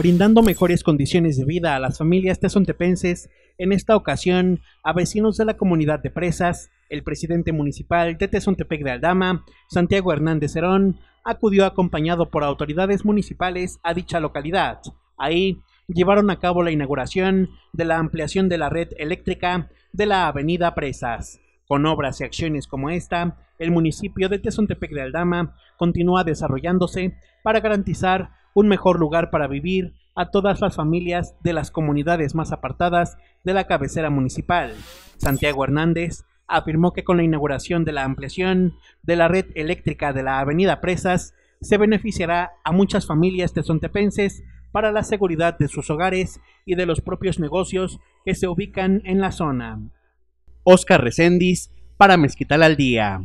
brindando mejores condiciones de vida a las familias tezontepenses. En esta ocasión, a vecinos de la comunidad de Presas, el presidente municipal de Tesontepec de Aldama, Santiago Hernández Cerón, acudió acompañado por autoridades municipales a dicha localidad. Ahí llevaron a cabo la inauguración de la ampliación de la red eléctrica de la avenida Presas. Con obras y acciones como esta, el municipio de Tesontepec de Aldama continúa desarrollándose para garantizar un mejor lugar para vivir a todas las familias de las comunidades más apartadas de la cabecera municipal. Santiago Hernández afirmó que con la inauguración de la ampliación de la red eléctrica de la avenida Presas, se beneficiará a muchas familias de Sontepenses para la seguridad de sus hogares y de los propios negocios que se ubican en la zona. Oscar Recendis para Mezquital al Día.